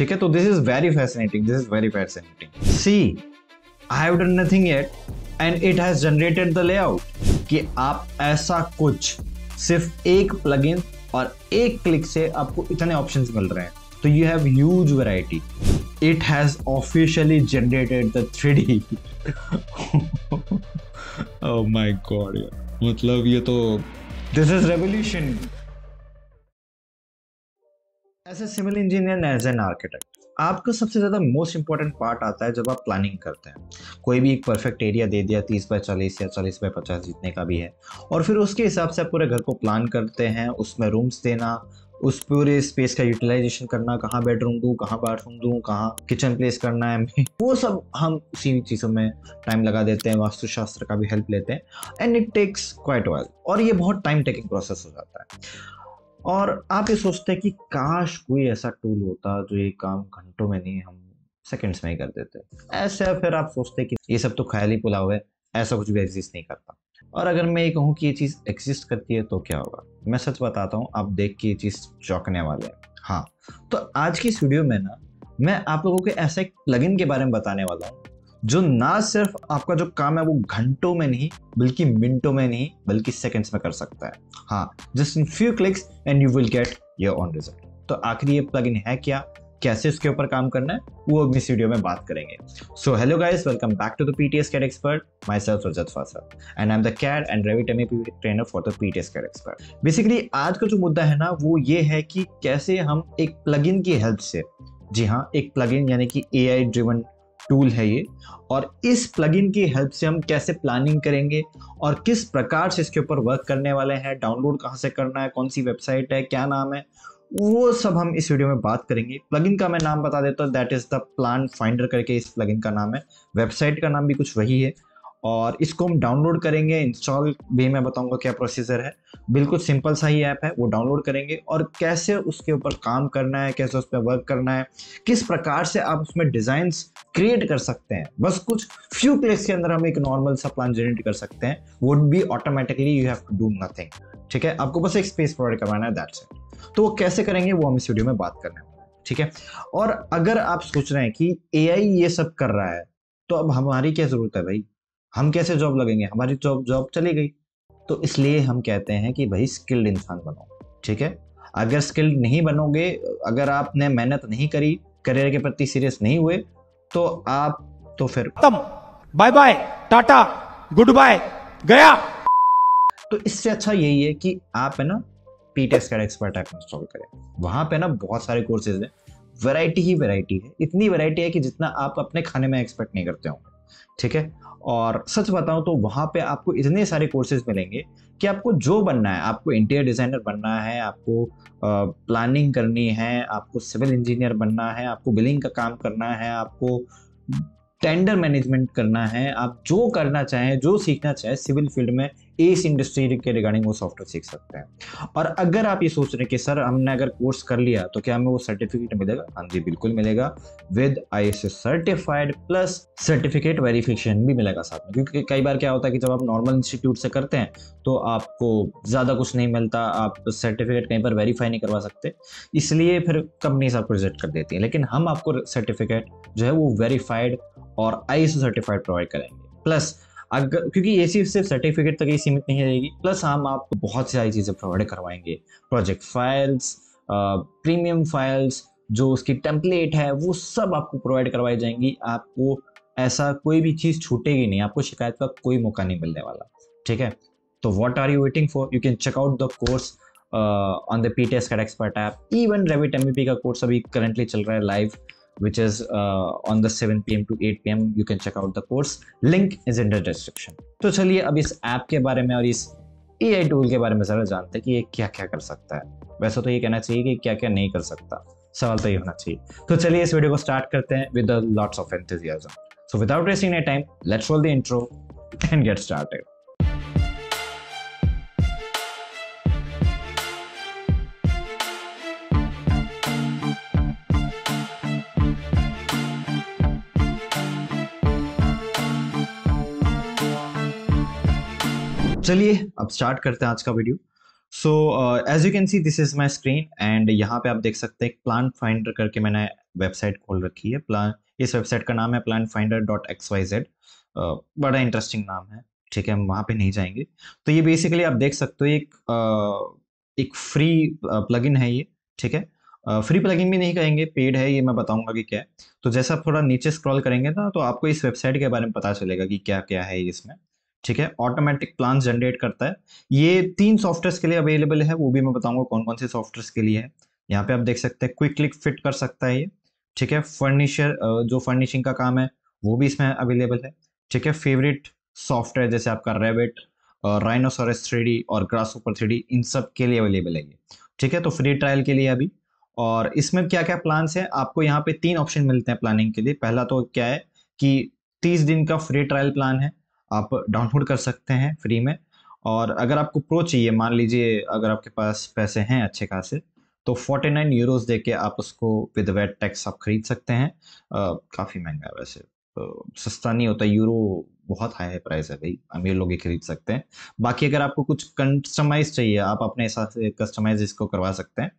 ठीक है तो this is very fascinating this is very fascinating see I have done nothing yet and it has generated the layout कि आप ऐसा कुछ सिर्फ एक प्लगइन और एक क्लिक से आपको इतने ऑप्शंस मिल रहे हैं तो you have huge variety it has officially generated the three D my god मतलब ये तो this is revolution as a civil engineer as an architect आपका सबसे ज़्यादा मोस्ट इंपॉर्टेंट पार्ट आता है जब आप प्लानिंग करते हैं कोई भी एक परफेक्ट एरिया दे दिया तीस बाय चालीस या चालीस बाय पचास जितने का भी है और फिर उसके हिसाब से आप पूरे घर को प्लान करते हैं उसमें रूम्स देना उस पूरे स्पेस का यूटिलाइजेशन करना कहाँ बेडरूम दूँ कहाँ बाथरूम दूँ कहाँ किचन प्लेस करना है वो सब हम उसी चीज़ों में टाइम लगा देते हैं वास्तुशास्त्र का भी हेल्प लेते हैं and it takes quite well और ये बहुत टाइम टेकिंग प्रोसेस हो जाता है और आप ये सोचते हैं कि काश कोई ऐसा टूल होता जो ये काम घंटों में नहीं हम सेकंड्स में ही कर देते ऐसे फिर आप सोचते कि ये सब तो ख्याली पुलाव है ऐसा कुछ भी एग्जिस्ट नहीं करता और अगर मैं ये कहूँ कि ये चीज़ एग्जिस्ट करती है तो क्या होगा मैं सच बताता हूँ आप देख के ये चीज़ चौंकने वाले हैं हाँ तो आज की स्टूडियो में ना मैं आप लोगों के ऐसे एक प्लगइन के बारे में बताने वाला हूँ जो ना सिर्फ आपका जो काम है वो घंटों में नहीं बल्कि मिनटों में नहीं बल्कि सेकंड्स में कर सकता है हाँ just in few clicks and you will get your own result तो आखिर ये प्लग है क्या कैसे इसके ऊपर काम करना है वो अगली वीडियो में बात करेंगे so hello guys welcome back to the P T S CAD expert myself Rajat Fasar and I am the CAD and Revit टेमी trainer for the P T S CAD expert basically आज का जो मुद्दा है ना वो ये है कि कैसे हम एक प्लगइन की हेल्प से जी हाँ एक प्लगइन यानी कि एआई ड्रिवन टूल है ये और इस प्लगइन की हेल्प से हम कैसे प्लानिंग करेंगे और किस प्रकार से इसके ऊपर वर्क करने वाले हैं डाउनलोड कहाँ से करना है कौन सी वेबसाइट है क्या नाम है वो सब हम इस वीडियो में बात करेंगे प्लगइन का मैं नाम बता देता हूँ that is the plan finder करके इस प्लगइन का नाम है वेबसाइट का नाम भी कुछ वही है और इसको हम डाउनलोड करेंगे इंस्टॉल भी मैं बताऊंगा क्या प्रोसीजर है बिल्कुल सिंपल सा ही ऐप है वो डाउनलोड करेंगे और कैसे उसके ऊपर काम करना है कैसे उस पर वर्क करना है किस प्रकार से आप उसमें डिज़ाइन क्रिएट कर सकते हैं बस कुछ फ्यू क्लिक्स के अंदर हम एक नॉर्मल सा प्लान जनरेट कर सकते हैं would be automatically you have to do nothing ठीक है आपको बस एक स्पेस प्रोवाइड करवाना है दैट्स इट तो वो कैसे करेंगे वो हम इस वीडियो में बात कर रहे हैं ठीक है और अगर आप सोच रहे हैं कि ए ये सब कर रहा है तो अब हमारी क्या ज़रूरत है भाई हम कैसे जॉब लगेंगे हमारी जॉब जॉब चली गई तो इसलिए हम कहते हैं कि भाई स्किल्ड इंसान बनो ठीक है अगर स्किल्ड नहीं बनोगे अगर आपने मेहनत नहीं करी करियर के प्रति सीरियस नहीं हुए तो आप तो फिर खत्म bye bye tata goodbye गया तो इससे अच्छा यही है कि आप है ना पीटीएस का एक्सपर्ट ऐप इंस्टॉल करें वहां पे ना बहुत सारे कोर्सेज हैं वैरायटी ही वैरायटी है इतनी वैरायटी है कि जितना आप अपने खाने में एक्सपेक्ट नहीं करते होंगे ठीक है और सच बताऊं तो वहाँ पे आपको इतने सारे कोर्सेज मिलेंगे कि आपको जो बनना है आपको इंटीरियर डिज़ाइनर बनना है आपको प्लानिंग करनी है आपको सिविल इंजीनियर बनना है आपको बिलिंग का काम करना है आपको टेंडर मैनेजमेंट करना है आप जो करना चाहें जो सीखना चाहें सिविल फील्ड में इस इंडस्ट्री के रिगार्डिंग वो सॉफ्टवेयर सीख सकते हैं और अगर आप ये सोच रहे हैं कि सर हमने अगर कोर्स कर लिया तो क्या हमें वो सर्टिफिकेट मिलेगा हाँ जी बिल्कुल मिलेगा with I S certified plus certificate verification भी मिलेगा साथ में क्योंकि कई बार क्या होता है कि जब आप नॉर्मल इंस्टीट्यूट से करते हैं तो आपको ज़्यादा कुछ नहीं मिलता आप सर्टिफिकेट कहीं पर वेरीफाई नहीं करवा सकते इसलिए फिर कंपनीज आपको रिजेक्ट कर देती हैं लेकिन हम आपको सर्टिफिकेट जो है वो वेरीफाइड और आई सर्टिफाइड प्रोवाइड करेंगे प्लस अगर क्योंकि ये सिर्फ सिर्फ सर्टिफिकेट तक ही सीमित नहीं रहेगी प्लस हम आपको बहुत सारी चीज़ें प्रोवाइड करवाएंगे प्रोजेक्ट फाइल्स प्रीमियम फाइल्स जो उसकी टेम्पलेट है वो सब आपको प्रोवाइड करवाई जाएंगी आपको ऐसा कोई भी चीज़ छूटेगी नहीं आपको शिकायत का कोई मौका नहीं मिलने वाला ठीक है तो what are you waiting for you can check out the course on the P T S CAD expert app even Revit M का कोर्स अभी करंटली चल रहा है live which is uh, on the 7 pm to 8 pm you can check out the course link is in the description to chaliye ab is app ke bare mein aur is ai tool ke bare mein zara jante हैं कि ये kya क्या कर सकता है वैसे तो ये कहना चाहिए कि क्या क्या नहीं कर सकता सवाल तो ये होना चाहिए तो चलिए इस वीडियो को स्टार्ट करते हैं with lots of enthusiasm so without wasting a time let's roll the intro and get started चलिए अब स्टार्ट करते हैं आज का video so as you can see this is my screen and यहाँ पे आप देख सकते हैं प्लान फाइंडर करके मैंने वेबसाइट खोल रखी है प्लान इस वेबसाइट का नाम है plan finder dot X Y Z बड़ा इंटरेस्टिंग नाम है ठीक है हम वहाँ पे नहीं जाएंगे तो ये बेसिकली आप देख सकते हो एक uh, एक फ्री प्लग uh, है ये ठीक है फ्री uh, प्लगइन भी नहीं कहेंगे पेड है ये मैं बताऊंगा कि क्या है तो जैसा आप थोड़ा नीचे स्क्रॉल करेंगे ना तो आपको इस वेबसाइट के बारे में पता चलेगा कि क्या क्या है इसमें ठीक है ऑटोमेटिक प्लान जनरेट करता है ये तीन सॉफ्टवेयर के लिए अवेलेबल है वो भी मैं बताऊंगा कौन कौन से सॉफ्टवेयर के लिए है यहाँ पे आप देख सकते हैं क्विक क्लिक फिट कर सकता है ये ठीक है फर्निशर जो फर्निशिंग का काम है वो भी इसमें अवेलेबल है ठीक है फेवरेट सॉफ्टवेयर जैसे आपका रेबिट राइनोसोरस थ्री और ग्रास ऊपर थ्री इन सब के लिए अवेलेबल है ये ठीक है तो फ्री ट्रायल के लिए अभी और इसमें क्या क्या प्लान्स हैं आपको यहाँ पे तीन ऑप्शन मिलते हैं प्लानिंग के लिए पहला तो क्या है कि तीस दिन का फ्री ट्रायल प्लान है आप डाउनलोड कर सकते हैं फ्री में और अगर आपको प्रो चाहिए मान लीजिए अगर आपके पास पैसे हैं अच्छे खासे तो 49 नाइन यूरोज दे के आप उसको विद वेट टैक्स आप खरीद सकते हैं काफ़ी महंगा है वैसे सस्ता नहीं होता यूरो बहुत हाई है प्राइस है भाई अमीर लोग ही खरीद सकते हैं बाकी अगर आपको कुछ कस्टमाइज चाहिए आप अपने हिसाब से कस्टमाइज इसको करवा सकते हैं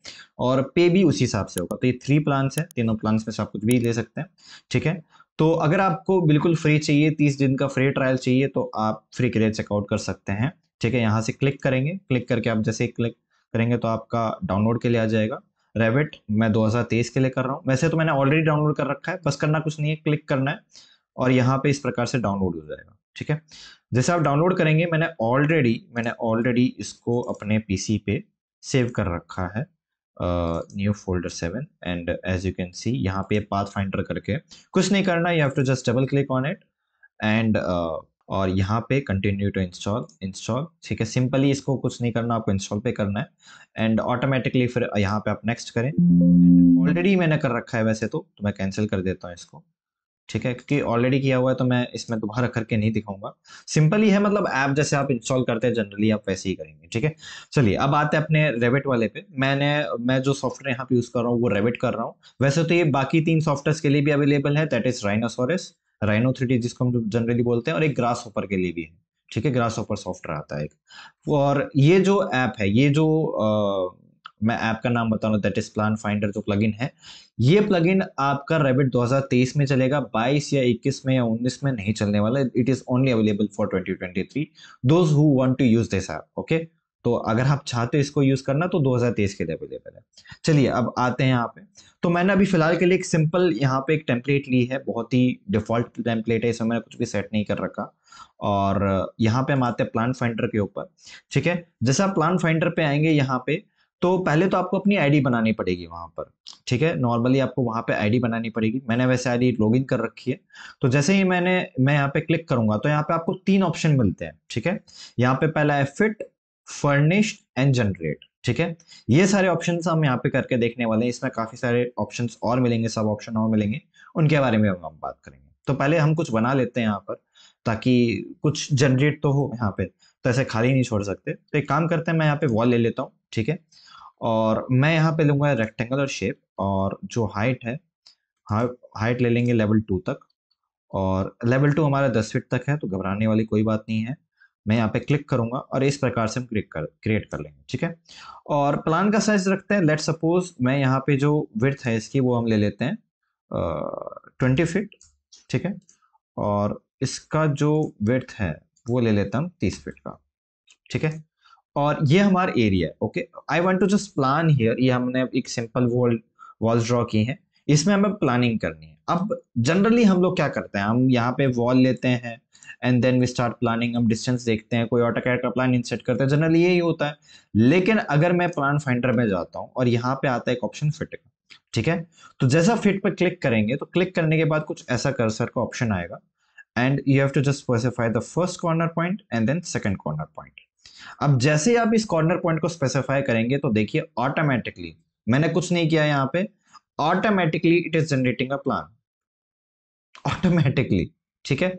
और पे भी उसी हिसाब से होगा तो ये थ्री प्लान्स हैं तीनों प्लान्स में से आप कुछ भी ले सकते हैं ठीक है तो अगर आपको बिल्कुल फ्री चाहिए तीस दिन का फ्री ट्रायल चाहिए तो आप फ्री के लिए चेकआउट कर सकते हैं ठीक है यहाँ से क्लिक करेंगे क्लिक करके आप जैसे क्लिक करेंगे तो आपका डाउनलोड के लिए आ जाएगा रेविट मैं 2023 के लिए कर रहा हूँ वैसे तो मैंने ऑलरेडी डाउनलोड कर रखा है बस करना कुछ नहीं है क्लिक करना है और यहाँ पे इस प्रकार से डाउनलोड हो जाएगा ठीक है जैसे आप डाउनलोड करेंगे मैंने ऑलरेडी मैंने ऑलरेडी इसको अपने पीसी पे सेव कर रखा है new folder seven and as you can see यहाँ पे पाथ फाइंडर करके कुछ नहीं करना you have to just double click on it and और यहाँ पे कंटिन्यू टू इंस्टॉल इंस्टॉल ठीक है सिंपली इसको कुछ नहीं करना आपको इंस्टॉल पे करना है एंड ऑटोमेटिकली फिर यहाँ पे आप नेक्स्ट करें ऑलरेडी मैंने कर रखा है वैसे तो तो मैं कैंसिल कर देता हूँ इसको ठीक है क्योंकि ऑलरेडी किया हुआ है तो मैं इसमें दोबारा करके नहीं दिखाऊंगा सिंपल ही है मतलब ऐप जैसे आप इंस्टॉल करते हैं जनरली आप वैसे ही करेंगे ठीक है चलिए अब आते हैं अपने रेबिट वाले पे मैंने मैं जो सॉफ्टवेयर यहाँ पे यूज कर रहा हूँ वो रेबिट कर रहा हूँ वैसे तो ये बाकी तीन सॉफ्टवेयर के लिए भी अवेलेबल है that is rhinoceros rhino three जिसको हम जनरली बोलते हैं और एक ग्रास होपर के लिए भी है ठीक है ग्रास होपर सॉफ्टवेयर आता है एक और ये जो ऐप है ये जो आ, मैं ऐप का नाम बता रहा हूँ प्लान फाइंडर जो प्लगइन है ये प्लगइन आपका रेबिट 2023 में चलेगा 22 या 21 में या 19 में नहीं चलने वाला it is only available for 2023 twenty who want to use this app okay तो अगर आप चाहते हो इसको यूज करना तो 2023 के लिए अवेलेबल है चलिए अब आते हैं यहाँ पे तो मैंने अभी फिलहाल के लिए एक सिंपल यहाँ पे एक टेम्पलेट ली है बहुत ही डिफॉल्ट टेम्पलेट है इसमें मैंने कुछ भी सेट नहीं कर रखा और यहाँ पे हम आते हैं प्लान फाइंडर के ऊपर ठीक है जैसे आप प्लान फाइंडर पे आएंगे यहाँ पे तो पहले तो आपको अपनी आईडी बनानी पड़ेगी वहां पर ठीक है नॉर्मली आपको वहां पे आईडी बनानी पड़ेगी मैंने वैसे आईडी लॉगिन कर रखी है तो जैसे ही मैंने मैं यहाँ पे क्लिक करूंगा तो यहाँ पे आपको तीन ऑप्शन मिलते हैं ठीक है यहाँ पे पहला है फिट फर्निश एंड जनरेट ठीक है ये सारे ऑप्शन हम यहाँ पे करके देखने वाले हैं इसमें काफी सारे ऑप्शन और मिलेंगे सब ऑप्शन और मिलेंगे उनके बारे में हम बात करेंगे तो पहले हम कुछ बना लेते हैं यहाँ पर ताकि कुछ जनरेट तो हो यहाँ पे तो ऐसे खाली नहीं छोड़ सकते तो एक काम करते हैं मैं यहाँ पे वॉल ले लेता हूँ ठीक है और मैं यहाँ पे लूंगा रेक्टेंगुलर शेप और जो हाइट है हाइट ले लेंगे लेवल टू तक और लेवल टू हमारा दस फीट तक है तो घबराने वाली कोई बात नहीं है मैं यहाँ पे क्लिक करूँगा और इस प्रकार से हम क्लिक कर क्रिएट कर लेंगे ठीक है और प्लान का साइज रखते हैं लेट सपोज मैं यहाँ पे जो विर्थ है इसकी वो हम ले लेते हैं ट्वेंटी फीट ठीक है और इसका जो विर्थ है वो ले लेता हूँ तीस फीट का ठीक है और ये हमारा एरिया है okay I want to just plan here ये हमने एक सिंपल वॉल वॉल ड्रॉ की है इसमें हमें प्लानिंग करनी है अब जनरली हम लोग क्या करते हैं हम यहाँ पे वॉल लेते हैं and then we start planning हम डिस्टेंस देखते हैं कोई ऑटो कैट का प्लान इंसेट करते हैं जनरली यही होता है लेकिन अगर मैं प्लान फाइंडर में जाता हूँ और यहाँ पे आता है एक ऑप्शन फिट का ठीक है तो जैसा फिट पर क्लिक करेंगे तो क्लिक करने के बाद कुछ ऐसा कर्सर का ऑप्शन आएगा and you have to just specify the first corner point and then second corner point अब जैसे आप इस कॉर्नर पॉइंट को स्पेसिफाई करेंगे तो देखिए ऑटोमेटिकली मैंने कुछ नहीं किया यहां पे automatically it is generating a plan automatically ठीक है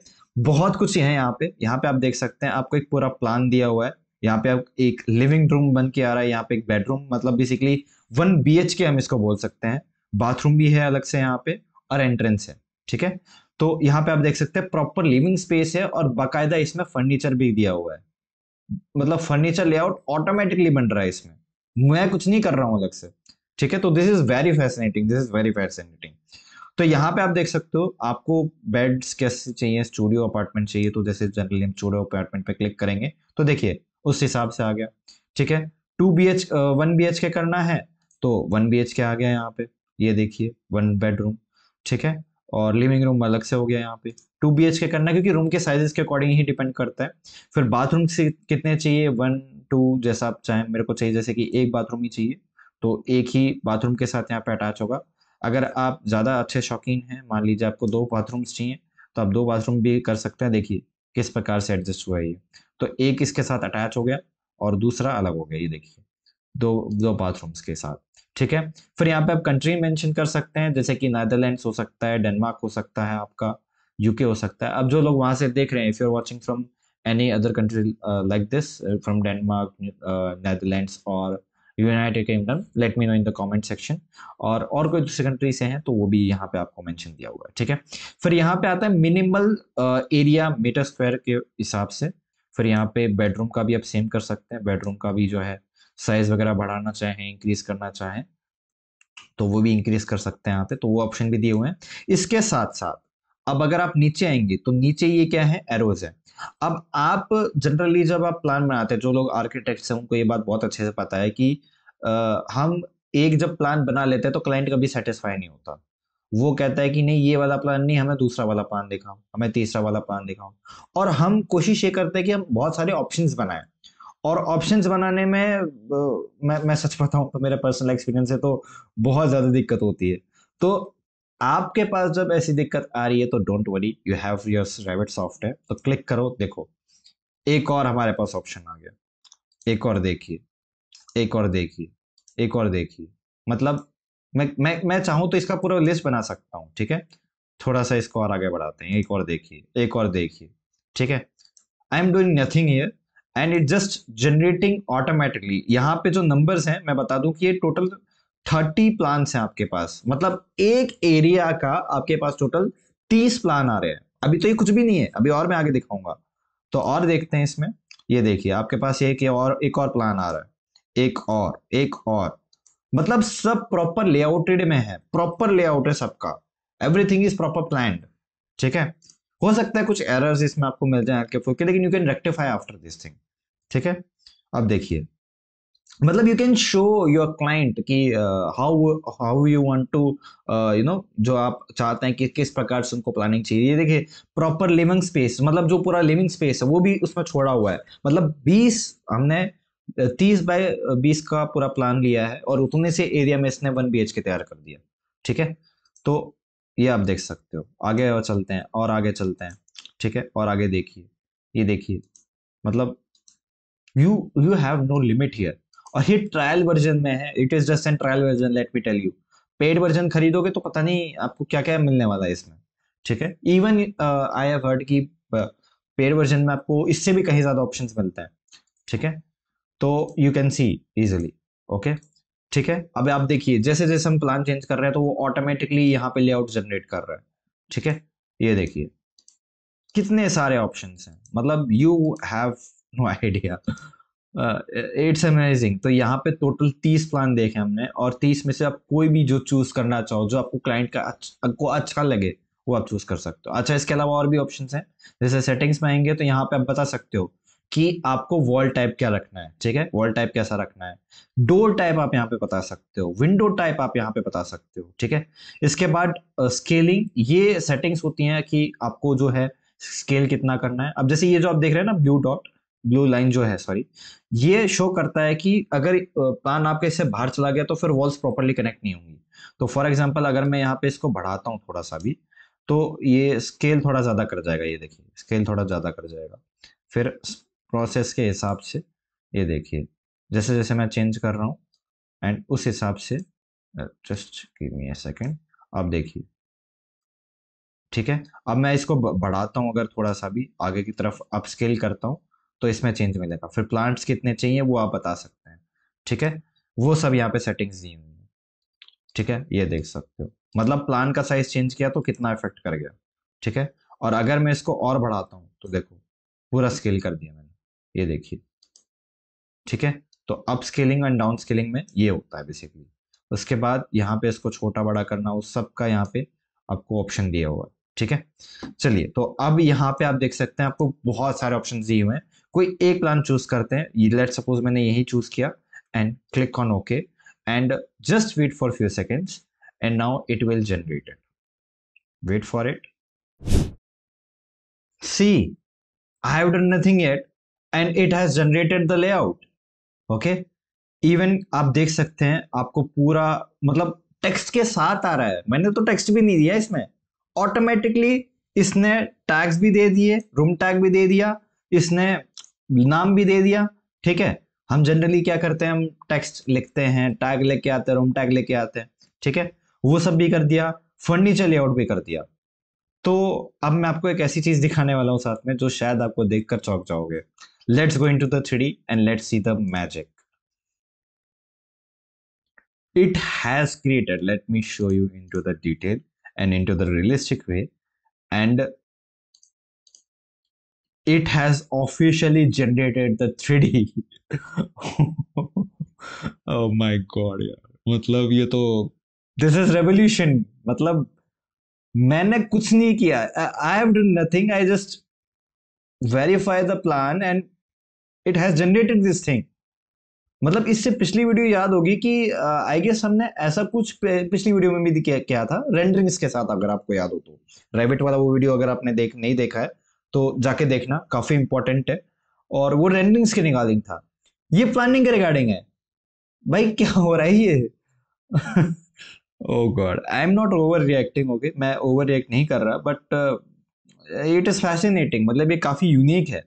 बहुत कुछ है यहाँ पे यहाँ पे आप देख सकते हैं आपको एक पूरा प्लान दिया हुआ है यहाँ पे आप एक लिविंग रूम बन के आ रहा है यहाँ पे एक बेडरूम मतलब बेसिकली वन बी के हम इसको बोल सकते हैं बाथरूम भी है अलग से यहाँ पे और एंट्रेंस है ठीक है तो यहाँ पे आप देख सकते हैं प्रॉपर लिविंग स्पेस है और बाकायदा इसमें फर्नीचर भी दिया हुआ है मतलब फर्नीचर लेआउट ऑटोमेटिकली बन रहा है इसमें मैं कुछ नहीं कर रहा हूं अलग से ठीक है तो this is very fascinating this is very fascinating तो यहाँ पे आप देख सकते हो आपको बेड्स कैसे चाहिए स्टूडियो अपार्टमेंट चाहिए तो जैसे जनरली हम स्टूडियो अपार्टमेंट पे क्लिक करेंगे तो देखिए उस हिसाब से आ गया ठीक है two B H one B H K करना है तो वन बी एच के आ गया यहाँ पे ये देखिए वन बेडरूम ठीक है और लिविंग रूम अलग से हो गया यहाँ पे टू बी एच के करना क्योंकि रूम के साइजेस के अकॉर्डिंग ही डिपेंड करता है फिर बाथरूम से कितने चाहिए वन टू जैसा आप चाहें मेरे को चाहिए जैसे कि एक बाथरूम ही चाहिए तो एक ही बाथरूम के साथ यहाँ पे अटैच होगा अगर आप ज़्यादा अच्छे शौकीन हैं मान लीजिए आपको दो बाथरूम्स चाहिए तो आप दो बाथरूम भी कर सकते हैं देखिए किस प्रकार से एडजस्ट हुआ ये तो एक इसके साथ अटैच हो गया और दूसरा अलग हो गया ये देखिए दो दो बाथरूम्स के साथ ठीक है फिर यहाँ पे आप कंट्री मेंशन कर सकते हैं जैसे कि नैदरलैंड हो सकता है डेनमार्क हो सकता है आपका यूके हो सकता है अब जो लोग वहां से देख रहे हैं if you are watching from any other country like this from Denmark Netherland और United Kingdom let me know in the comment section और और कोई दूसरी कंट्री से है तो वो भी यहाँ पे आपको मैंशन दिया हुआ है ठीक है फिर यहाँ पे आता है मिनिमल एरिया मीटर स्क्वायर के हिसाब से फिर यहाँ पे बेडरूम का भी आप सेम कर सकते हैं बेडरूम का भी जो है साइज वगैरह बढ़ाना चाहें इंक्रीज करना चाहें तो वो भी इंक्रीज कर सकते हैं यहाँ पे तो वो ऑप्शन भी दिए हुए हैं इसके साथ साथ अब अगर आप नीचे आएंगे तो नीचे ये क्या है एरोज है अब आप जनरली जब आप प्लान बनाते हैं जो लोग आर्किटेक्ट हैं उनको ये बात बहुत अच्छे से पता है कि आ, हम एक जब प्लान बना लेते हैं तो क्लाइंट कभी सेटिस्फाई नहीं होता वो कहता है कि नहीं ये वाला प्लान नहीं हमें दूसरा वाला प्लान दिखाओ हमें तीसरा वाला प्लान दिखाओ और हम कोशिश ये करते हैं कि हम बहुत सारे ऑप्शंस बनाएं और ऑप्शंस बनाने में मैं मैं सच बताऊं तो मेरा पर्सनल एक्सपीरियंस है तो बहुत ज़्यादा दिक्कत होती है तो आपके पास जब ऐसी दिक्कत आ रही है तो don't worry you have your private software तो क्लिक करो देखो एक और हमारे पास ऑप्शन आ गया एक और देखिए एक और देखिए एक और देखिए मतलब मैं मैं मैं चाहूँ तो इसका पूरा लिस्ट बना सकता हूँ ठीक है थोड़ा सा इसको और आगे बढ़ाते हैं एक और देखिए एक और देखिए ठीक है I am doing nothing here and it just generating automatically यहाँ पे जो नंबर्स हैं मैं बता दूं कि ये टोटल थर्टी प्लान हैं आपके पास मतलब एक एरिया का आपके पास टोटल तीस प्लान आ रहे हैं अभी तो ये कुछ भी नहीं है अभी और मैं आगे दिखाऊंगा तो और देखते हैं इसमें ये देखिए आपके पास ये कि और एक और प्लान आ रहा है एक और एक और मतलब सब प्रॉपर लेआउटेड में है प्रॉपर लेआउट है सबका एवरीथिंग इज प्रॉपर प्लान ठीक है हो सकता है कुछ एरर्स इसमें आपको मिल जाए आपके फोर के लेकिन you can rectify after this thing ठीक है अब देखिए मतलब you can show your client कि how how you want to you know जो आप चाहते हैं कि किस प्रकार से उनको प्लानिंग चाहिए ये देखिए प्रॉपर लिविंग स्पेस मतलब जो पूरा लिविंग स्पेस है वो भी उसमें छोड़ा हुआ है मतलब 20 हमने 30 बाय 20 का पूरा प्लान लिया है और उतने से एरिया में इसने वन बी के तैयार कर दिया ठीक है तो ये आप देख सकते हो आगे और चलते हैं और आगे चलते हैं ठीक है और आगे देखिए ये देखिए मतलब you you have no limit here और ये ट्रायल वर्जन में है it is just an trial version let me tell you paid version खरीदोगे तो पता नहीं आपको क्या क्या मिलने वाला है इसमें ठीक है इवन आई हैव हर्ड की पेड वर्जन में आपको इससे भी कहीं ज्यादा ऑप्शन मिलते हैं ठीक है तो you can see easily okay ठीक है अब आप देखिए जैसे जैसे हम प्लान चेंज कर रहे हैं तो वो ऑटोमेटिकली यहाँ पे लेआउट जनरेट कर रहा है ठीक है ये देखिए कितने सारे ऑप्शन हैं मतलब you have no idea it's amazing तो यहाँ पे टोटल तीस प्लान देखे हमने और तीस में से आप कोई भी जो चूज करना चाहो जो आपको क्लाइंट का अच्छा, को अच्छा लगे वो आप चूज कर सकते हो अच्छा इसके अलावा और भी ऑप्शन हैं जैसे सेटिंग्स में आएंगे तो यहाँ पे आप बता सकते हो कि आपको वॉल टाइप क्या रखना है ठीक है वॉल टाइप कैसा रखना है डोर टाइप आप यहाँ पे बता सकते हो विंडो टाइप आप यहाँ पे बता सकते हो ठीक है इसके बाद स्केलिंग uh, ये सेटिंग्स होती हैं कि आपको जो है स्केल कितना करना है अब जैसे ये जो आप देख रहे हैं ना ब्लू डॉट ब्लू लाइन जो है सॉरी ये शो करता है कि अगर प्लान आपके इससे बाहर चला गया तो फिर वॉल्स प्रॉपरली कनेक्ट नहीं होंगी तो फॉर एग्जाम्पल अगर मैं यहाँ पे इसको बढ़ाता हूँ थोड़ा सा भी तो ये स्केल थोड़ा ज़्यादा कर जाएगा ये देखिए स्केल थोड़ा ज़्यादा कर जाएगा फिर प्रोसेस के हिसाब से ये देखिए जैसे जैसे मैं चेंज कर रहा हूँ एंड उस हिसाब से जस्ट की मी सेकेंड अब देखिए ठीक है अब मैं इसको बढ़ाता हूँ अगर थोड़ा सा भी आगे की तरफ अपस्केल करता हूँ तो इसमें चेंज मिलेगा फिर प्लांट्स कितने चाहिए वो आप बता सकते हैं ठीक है वो सब यहाँ पे सेटिंग्स दी हुई हैं ठीक है ये देख सकते हो मतलब प्लान का साइज चेंज किया तो कितना इफेक्ट कर गया ठीक है और अगर मैं इसको और बढ़ाता हूँ तो देखो पूरा स्केल कर दिया मैंने ये देखिए ठीक है तो up scaling and down scaling में ये होता है बेसिकली उसके बाद यहाँ पे इसको छोटा बड़ा करना उस सब का यहाँ पे आपको ऑप्शन दिया हुआ है ठीक है चलिए तो अब यहाँ पे आप देख सकते हैं आपको बहुत सारे ऑप्शन दिए हुए हैं कोई एक प्लान चूज करते हैं लेट सपोज मैंने यही चूज किया and click on okay and just wait for few seconds and now it will generated wait for it see I have done nothing at and it has generated the layout okay even आप देख सकते हैं आपको पूरा मतलब text के साथ आ रहा है मैंने तो टेक्स्ट भी नहीं दिया इसमें ऑटोमेटिकली इसने टैग्स भी दे दिए रूम टैग भी दे दिया इसने नाम भी दे दिया ठीक है हम जनरली क्या करते हैं हम टेक्स्ट लिखते हैं टैग लेके आते हैं रूम टैग लेके आते हैं ठीक है वो सब भी कर दिया फर्नीचर लेआउट भी कर दिया तो अब मैं आपको एक ऐसी चीज दिखाने वाला हूँ साथ में जो शायद आपको देखकर चौंक जाओगे let's go into the 3d and let's see the magic it has created let me show you into the detail and into the realistic way and it has officially generated the 3d oh my god yeah. मतलब ये तो this is revolution मतलब मैंने कुछ नहीं किया I have done nothing I just verify the plan and it has generated this thing मतलब इससे पिछली वीडियो याद होगी कि आई गेस हमने ऐसा कुछ पिछली वीडियो में भी किया, किया था रेंडरिंग्स के साथ अगर आपको याद हो तो रेविट वाला वो वीडियो अगर आपने देख नहीं देखा है तो जाके देखना काफी इंपॉर्टेंट है और वो रेंडरिंग्स के रिगार्डिंग था ये प्लानिंग के रिगार्डिंग है भाई क्या हो रहा है ये oh god I am not overreacting okay मैं ओवर रिएक्ट नहीं कर रहा बट इट इज फैसिनेटिंग मतलब ये काफी यूनिक है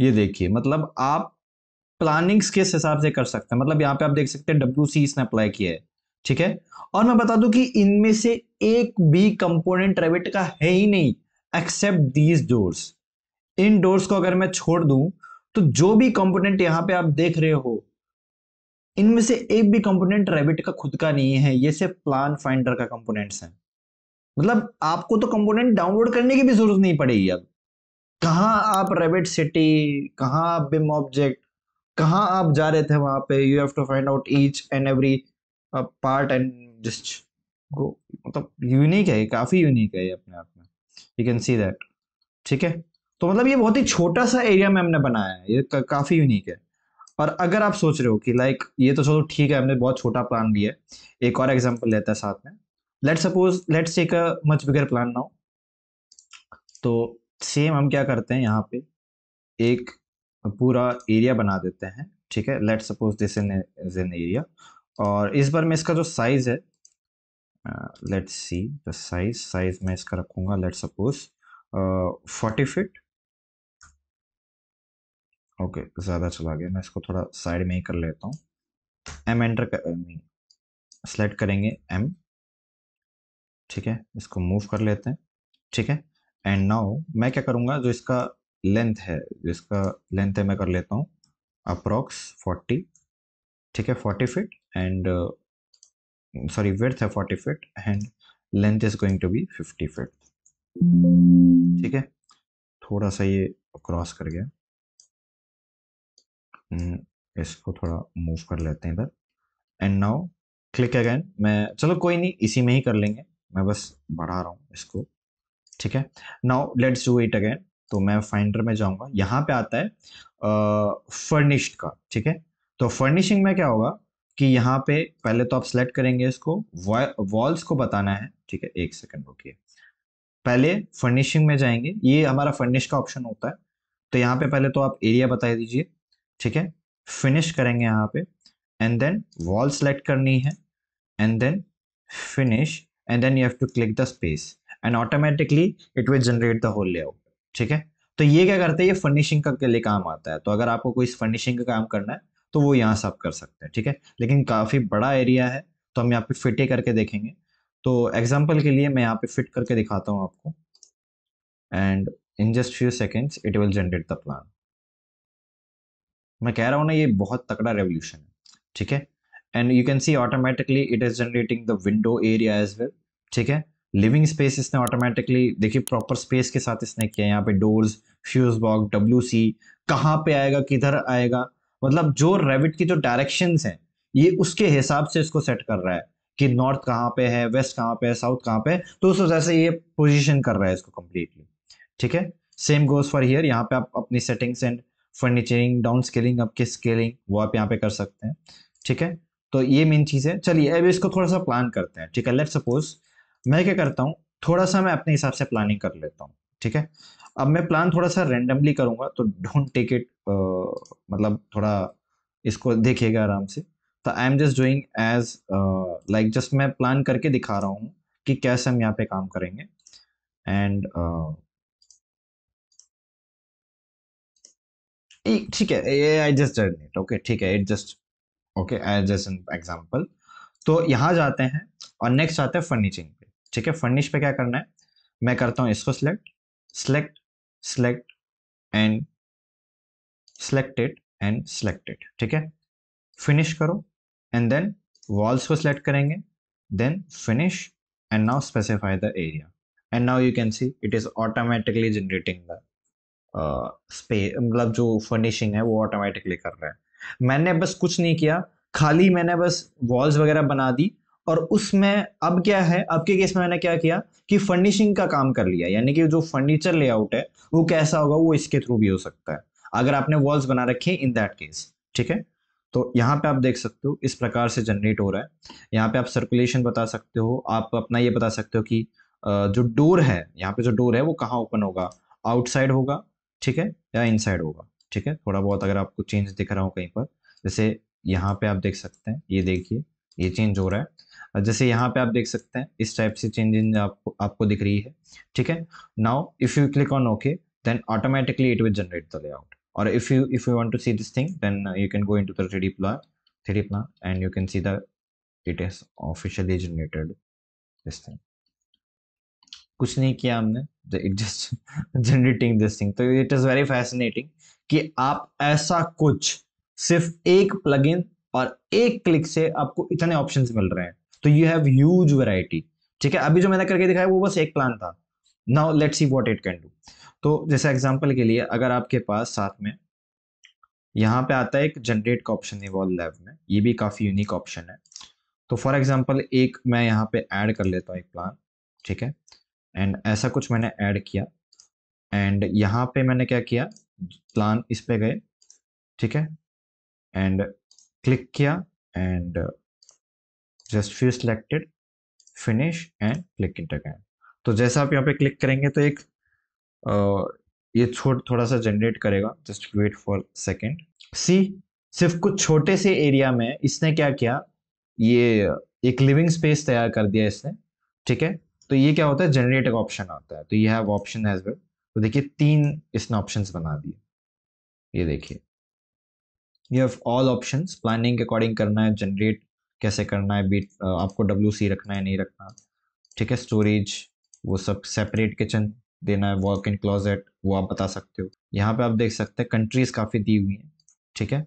ये देखिए मतलब आप प्लानिंग्स किस हिसाब से कर सकते हैं मतलब यहाँ पे आप देख सकते हैं डब्ल्यू सी इसने अप्लाई किया है ठीक है और मैं बता दू कि इनमें से एक भी कंपोनेंट रेबिट का है ही नहीं accept these doors in doors को अगर मैं छोड़ दू तो जो भी कंपोनेंट यहाँ पे आप देख रहे हो इनमें से एक भी कंपोनेंट रेबिट का खुद का नहीं है ये सिर्फ प्लान फाइंडर का कंपोनेंट्स हैं मतलब आपको तो कंपोनेंट डाउनलोड करने की भी जरूरत नहीं पड़ेगी अब कहाँ आप रेबिट सिटी कहाँ आप बिम ऑब्जेक्ट कहाँ आप जा रहे थे वहां पे you have to find out each and every part and just go मतलब यूनिक है काफी यूनिक है अपने आप में यू कैन सी दैट ठीक है तो मतलब ये बहुत ही छोटा सा एरिया में हमने बनाया है ये का, काफी यूनिक है और अगर आप सोच रहे हो कि लाइक ये तो चलो ठीक है हमने बहुत छोटा प्लान लिया है एक और एग्जाम्पल लेता है साथ में let suppose let's take a much bigger plan now तो सेम हम क्या करते हैं यहाँ पे एक पूरा एरिया बना देते हैं ठीक है let suppose this in is an area और इस बार मैं इसका जो साइज़ है let see the size size मैं इसका रखूंगा let suppose forty feet okay ज़्यादा चला गया मैं इसको थोड़ा साइड में ही कर लेता हूँ एम एंटर कर सेलेक्ट करेंगे एम ठीक है इसको मूव कर लेते हैं ठीक है एंड नाउ मैं क्या करूँगा जो इसका लेंथ है जो इसका लेंथ है मैं कर लेता हूँ अप्रॉक्स फोर्टी ठीक है forty feet and sorry width है forty feet and length is going to be fifty feet ठीक है थोड़ा सा ये क्रॉस कर गया हम्म, इसको थोड़ा मूव कर लेते हैं इधर एंड नाउ क्लिक अगेन मैं चलो कोई नहीं इसी में ही कर लेंगे मैं बस बढ़ा रहा हूँ इसको ठीक है now let's do it again तो मैं फाइंडर में जाऊंगा यहाँ पे आता है फर्निश्ड का ठीक है तो फर्निशिंग में क्या होगा कि यहाँ पे पहले तो आप सेलेक्ट करेंगे इसको वॉल्स को बताना है ठीक है एक सेकंड रुकिए पहले फर्निशिंग में जाएंगे ये हमारा फर्निश का ऑप्शन होता है तो यहाँ पे पहले तो आप एरिया बता दीजिए ठीक है फिनिश करेंगे यहाँ पे एंड देन वॉल सेलेक्ट करनी है and then finish and then you have to click the space and automatically it will generate the whole layout ठीक है तो ये क्या करते हैं ये फर्निशिंग का के लिए काम आता है तो अगर आपको कोई फर्निशिंग का काम करना है तो वो यहाँ से आप कर सकते हैं ठीक है लेकिन काफ़ी बड़ा एरिया है तो हम यहाँ पे फिटे करके देखेंगे तो एग्जाम्पल के लिए मैं यहाँ पे फिट करके दिखाता हूँ आपको and in just few seconds it will generate the plan मैं कह रहा हूँ ना ये बहुत तकड़ा रेवोल्यूशन है ठीक है and you can see automatically it is generating the window area as well ठीक है लिविंग स्पेस इसने ऑटोमेटिकली देखिए प्रॉपर स्पेस के साथ इसने किया यहाँ पे doors fuse box W C कहाँ पे आएगा किधर आएगा मतलब जो रेविट की जो डायरेक्शन है ये उसके हिसाब से इसको सेट कर रहा है कि नॉर्थ कहाँ पे है वेस्ट कहाँ पे है साउथ कहाँ पे है तो उस वजह से ये पोजिशन कर रहा है इसको कम्प्लीटली ठीक है सेम गोज फॉर हियर यहाँ पे आप अपनी settings and furnishing down scaling आपके स्केलिंग वो आप यहाँ पे कर सकते हैं ठीक है तो ये मेन चीज़ है चलिए अब इसको थोड़ा सा प्लान करते हैं ठीक है लेट सपोज मैं क्या करता हूँ थोड़ा सा मैं अपने हिसाब से प्लानिंग कर लेता हूँ ठीक है अब मैं प्लान थोड़ा सा रेंडमली करूंगा तो डोंट टेक इट मतलब थोड़ा इसको देखिएगा आराम से तो I am just doing as like just मैं प्लान करके दिखा रहा हूँ कि कैसे हम यहाँ पे काम करेंगे एंड ठीक है I just done it okay ठीक है it just okay as as an example तो यहाँ जाते हैं और नेक्स्ट आते हैं फर्निशिंग पे ठीक है फर्निश पे क्या करना है मैं करता हूँ इसको select select select and selected and selected ठीक है फिनिश करो एंड देन वॉल्स को सिलेक्ट करेंगे then finish and now specify the area and now you can see it is automatically generating the space मतलब जो फर्निशिंग है वो automatically कर रहा है मैंने बस कुछ नहीं किया खाली मैंने बस वॉल्स वगैरह बना दी और उसमें अब क्या है अब के केस में मैंने क्या किया कि फर्निशिंग का काम कर लिया यानी कि जो फर्नीचर लेआउट है वो कैसा होगा वो इसके थ्रू भी हो सकता है अगर आपने वॉल्स बना रखे इन दैट केस ठीक है तो यहाँ पे आप देख सकते हो इस प्रकार से जनरेट हो रहा है यहाँ पे आप सर्कुलेशन बता सकते हो आप अपना ये बता सकते हो कि जो डोर है यहाँ पे जो डोर है वो कहाँ ओपन होगा आउटसाइड होगा ठीक है या इनसाइड होगा ठीक है थोड़ा बहुत अगर आपको चेंज दिख रहा हो कहीं पर जैसे यहाँ पे आप देख सकते हैं ये देखिए ये चेंज हो रहा है जैसे यहाँ पे आप देख सकते हैं इस टाइप से चेंज आपको आपको दिख रही है ठीक है now if you click on okay then automatically it will generate the layout or if you if you want to see this thing then uh, you can go into the 3d plan 3d plan and you can see the it is officially generated this thing कुछ नहीं किया हमने it just generating this thing तो it is very fascinating कि आप ऐसा कुछ सिर्फ एक प्लगइन और एक क्लिक से आपको इतने ऑप्शंस मिल रहे हैं तो यू हैव ह्यूज वैरायटी ठीक है अभी जो मैंने करके दिखाया वो बस एक प्लान था now let's see what it can do तो जैसे एग्जांपल के लिए अगर आपके पास साथ में यहाँ पे आता है एक जनरेट का ऑप्शन इवॉल्व लैब में ये भी काफ़ी यूनिक ऑप्शन है तो फॉर एग्जाम्पल एक मैं यहाँ पे ऐड कर लेता हूँ एक प्लान ठीक है एंड ऐसा कुछ मैंने ऐड किया एंड यहाँ पे मैंने क्या किया प्लान इस पे गए ठीक है एंड क्लिक किया and just few selected finish and click enter गए तो जैसा आप यहाँ पे क्लिक करेंगे तो एक आ, ये छोट थोड़ा सा जनरेट करेगा just wait for second see सिर्फ कुछ छोटे से एरिया में इसने क्या किया ये एक लिविंग स्पेस तैयार कर दिया इसने ठीक है तो ये क्या होता है जनरेट का ऑप्शन आता है तो ये हैव ऑप्शन एज वेल तो देखिए तीन इसने ऑप्शंस बना दिए ये देखिए you have all options planning के अकॉर्डिंग करना है जनरेट कैसे करना है बीट आपको डब्ल्यू सी रखना है नहीं रखना ठीक है स्टोरेज वो सब सेपरेट किचन देना है वॉक इन क्लोजेट वो आप बता सकते हो यहाँ पे आप देख सकते हैं कंट्रीज काफ़ी दी हुई हैं ठीक है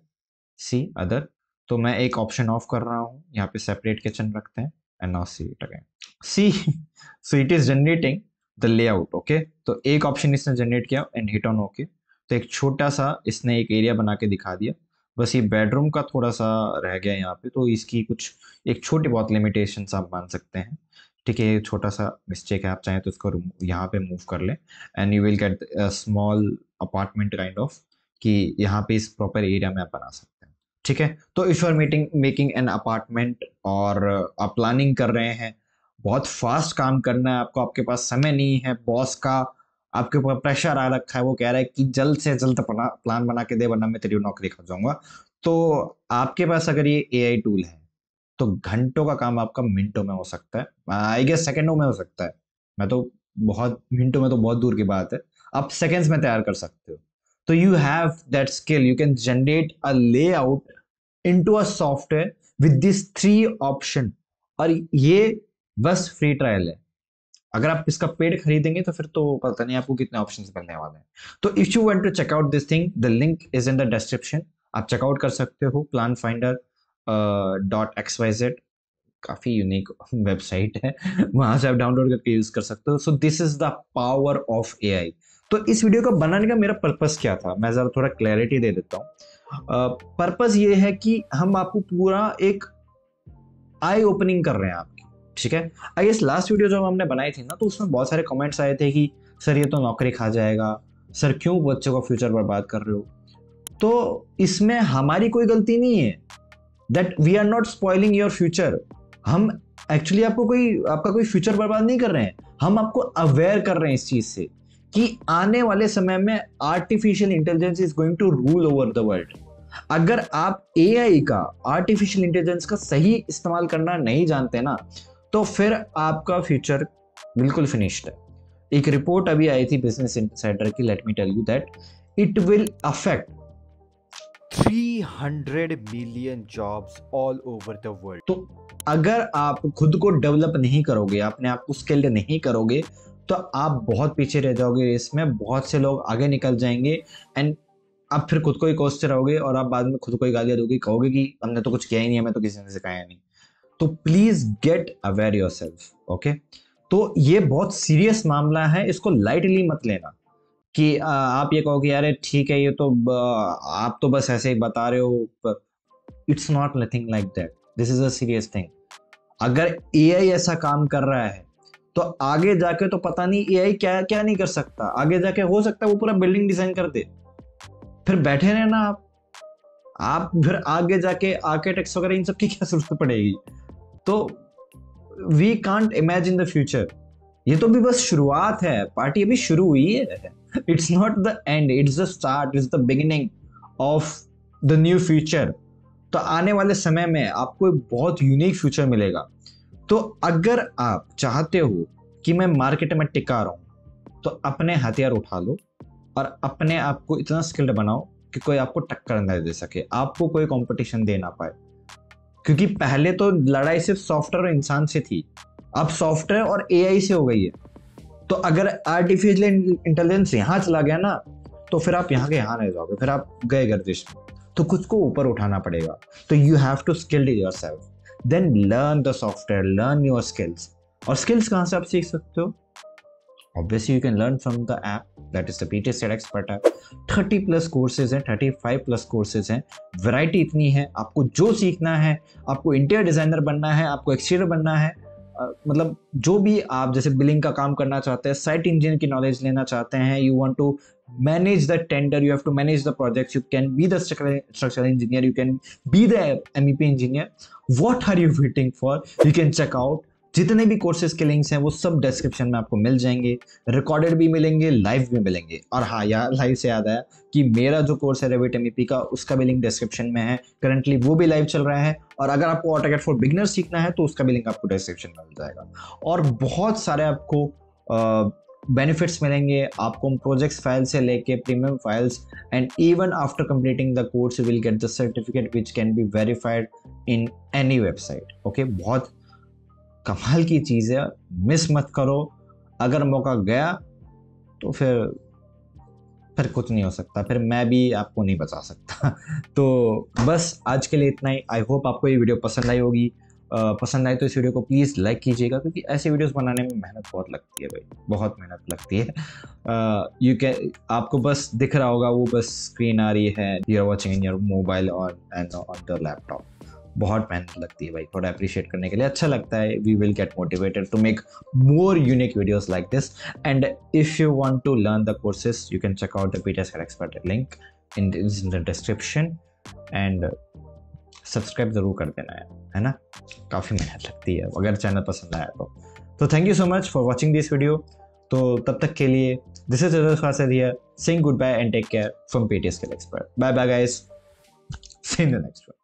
सी अदर तो मैं एक ऑप्शन ऑफ कर रहा हूँ यहाँ पे सेपरेट किचन रखते हैं and now see it again see so it is generating the layout okay तो एक ऑप्शन इसने जनरेट किया एंड हिट ऑन ओके तो एक छोटा सा इसने एक एरिया बना के दिखा दिया बस ये बेडरूम का थोड़ा सा रह गया यहाँ पे तो इसकी कुछ एक छोटी बहुत लिमिटेशन आप मान सकते हैं ठीक है छोटा सा मिस्टेक है आप चाहें तो इसको यहाँ पे मूव कर लें and you will get small apartment kind of कि यहाँ पे इस प्रॉपर एरिया में आप बना सकते हैं ठीक है तो if you are meeting making an apartment और आप प्लानिंग कर रहे हैं बहुत फास्ट काम करना है आपको आपके पास समय नहीं है बॉस का आपके ऊपर प्रेशर आ रखा है वो कह रहा है कि जल्द से जल्द अपना प्लान बना के दे वरना मैं तेरी नौकरी खा जाऊंगा तो आपके पास अगर ये ए टूल है तो घंटों का काम आपका मिनटों में हो सकता है आई गेस सेकेंडों में हो सकता है मैं तो बहुत मिनटों में तो बहुत दूर की बात है आप सेकेंड्स में तैयार कर सकते हो तो you have that skill you can generate a layout into a software with this three option और ये बस फ्री ट्रायल है अगर आप इसका पेड खरीदेंगे तो फिर तो पता नहीं आपको कितने ऑप्शन मिलने वाले हैं तो if you want to checkout this thing the link is in the description आप चेकआउट कर सकते हो plan finder dot X Y Z काफ़ी यूनिक वेबसाइट है वहां से आप डाउनलोड करके यूज कर सकते हो so this is the power of A I तो इस वीडियो को बनाने का मेरा पर्पस क्या था मैं ज़रा थोड़ा क्लैरिटी दे देता हूँ पर्पस ये है कि हम आपको पूरा एक आई ओपनिंग कर रहे हैं आप ठीक है आई गेस लास्ट वीडियो जो हमने बनाई थी ना तो उसमें बहुत सारे कमेंट्स आए थे कि सर ये तो नौकरी खा जाएगा सर क्यों बच्चों का फ्यूचर बर्बाद कर रहे हो तो इसमें हमारी कोई गलती नहीं है that we are not spoiling your future हम एक्चुअली आपको कोई आपका कोई फ्यूचर बर्बाद नहीं कर रहे हैं हम आपको अवेयर कर रहे हैं इस चीज़ से कि आने वाले समय में artificial intelligence is going to rule over the world अगर आप एआई का आर्टिफिशियल इंटेलिजेंस का सही इस्तेमाल करना नहीं जानते ना तो फिर आपका फ्यूचर बिल्कुल फिनिश्ड है एक रिपोर्ट अभी आई थी बिजनेस इंसाइडर की let me tell you that it will affect 300 million jobs all over the world तो अगर आप खुद को डेवलप नहीं करोगे अपने आप को स्किल्ड नहीं करोगे तो आप बहुत पीछे रह जाओगे इसमें बहुत से लोग आगे निकल जाएंगे एंड आप फिर खुद को ही कोसते रहोगे और आप बाद में खुद को ही गालियाँ दोगे कहोगे कि हमने तो कुछ किया ही नहीं हमें तो किसी ने सिखाया नहीं तो please get aware yourself okay तो ये बहुत सीरियस मामला है इसको लाइटली मत लेना कि आप ये कहो कि यार ठीक है ये तो आप तो बस ऐसे ही बता रहे हो it's not nothing like that this is a serious thing अगर ए ऐसा काम कर रहा है तो आगे जाके तो पता नहीं आई क्या क्या नहीं कर सकता आगे जाके हो सकता है वो पूरा बिल्डिंग डिजाइन कर दे फिर बैठे रहना आप आप फिर आगे जाके आर्किटेक्ट्स वगैरह इन सब की क्या जरूरत पड़ेगी तो we can't imagine the future ये तो भी बस शुरुआत है पार्टी अभी शुरू हुई है it's not the end it's the start it's the beginning of the new future तो आने वाले समय में आपको एक बहुत यूनिक फ्यूचर मिलेगा तो अगर आप चाहते हो कि मैं मार्केट में टिका हूं तो अपने हथियार उठा लो और अपने आप को इतना स्किल्ड बनाओ कि कोई आपको टक्कर न दे सके आपको कोई कंपटीशन दे ना पाए क्योंकि पहले तो लड़ाई सिर्फ सॉफ्टवेयर और इंसान से थी अब सॉफ्टवेयर और ए से हो गई है तो अगर आर्टिफिशियल इंटेलिजेंस यहाँ चला गया ना तो फिर आप यहाँ के यहाँ रह जाओगे फिर आप गए गर्दिश में तो कुछ को ऊपर उठाना पड़ेगा तो you have to skilled yourself then learn the software learn your skills और स्किल्स कहाँ से आप सीख सकते हो obviously you can learn from the app that is the P T पर है थर्टी प्लस हैं 35 plus courses हैं वैरायटी इतनी है आपको जो सीखना है आपको इंटीरियर डिज़ाइनर बनना है आपको एक्सटीरियर बनना है Uh, मतलब जो भी आप जैसे बिलिंग का काम करना चाहते हैं साइट इंजीनियर की नॉलेज लेना चाहते हैं you want to manage the tender you have to manage the projects you can be the structural engineer you can be the M engineer what are you waiting for you can check out जितने भी courses के links हैं वो सब description में आपको मिल जाएंगे recorded भी मिलेंगे लाइव भी मिलेंगे और हाँ यार लाइव से याद आया कि मेरा जो कोर्स है रेविट एम e का उसका भी लिंक डिस्क्रिप्शन में है करंटली वो भी लाइव चल रहा है और अगर आपको ऑटोकेट फॉर बिगनर सीखना है तो उसका भी लिंक आपको डिस्क्रिप्शन में मिल जाएगा और बहुत सारे आपको बेनिफिट्स मिलेंगे आपको प्रोजेक्ट्स फाइल से लेके premium files and even after completing the course you will get the certificate which can be verified in any website okay बहुत कमाल की चीज़ है मिस मत करो अगर मौका गया तो फिर फिर कुछ नहीं हो सकता फिर मैं भी आपको नहीं बचा सकता तो बस आज के लिए इतना ही आई होप आपको ये वीडियो पसंद आई होगी पसंद आए तो इस वीडियो को प्लीज़ लाइक कीजिएगा क्योंकि ऐसे वीडियोस बनाने में मेहनत बहुत लगती है भाई बहुत मेहनत लगती है यू कैन आपको बस दिख रहा होगा वो बस स्क्रीन आ रही है you are watching in your mobile और एंड ऑन द लैपटॉप बहुत मेहनत लगती है भाई थोड़ा अप्रिशिएट करने के लिए अच्छा लगता है we will get motivated to make more unique videos like this and if you want to learn the courses you can check out the PTS expert link in the description and subscribe ज़रूर कर देना है है ना काफ़ी मेहनत लगती है अगर चैनल पसंद आया तो तो thank you so much for watching this video तो तब तक के लिए दिस इज अजर खास सिंग good bye and take care from PTS के expert bye bye guys see the next one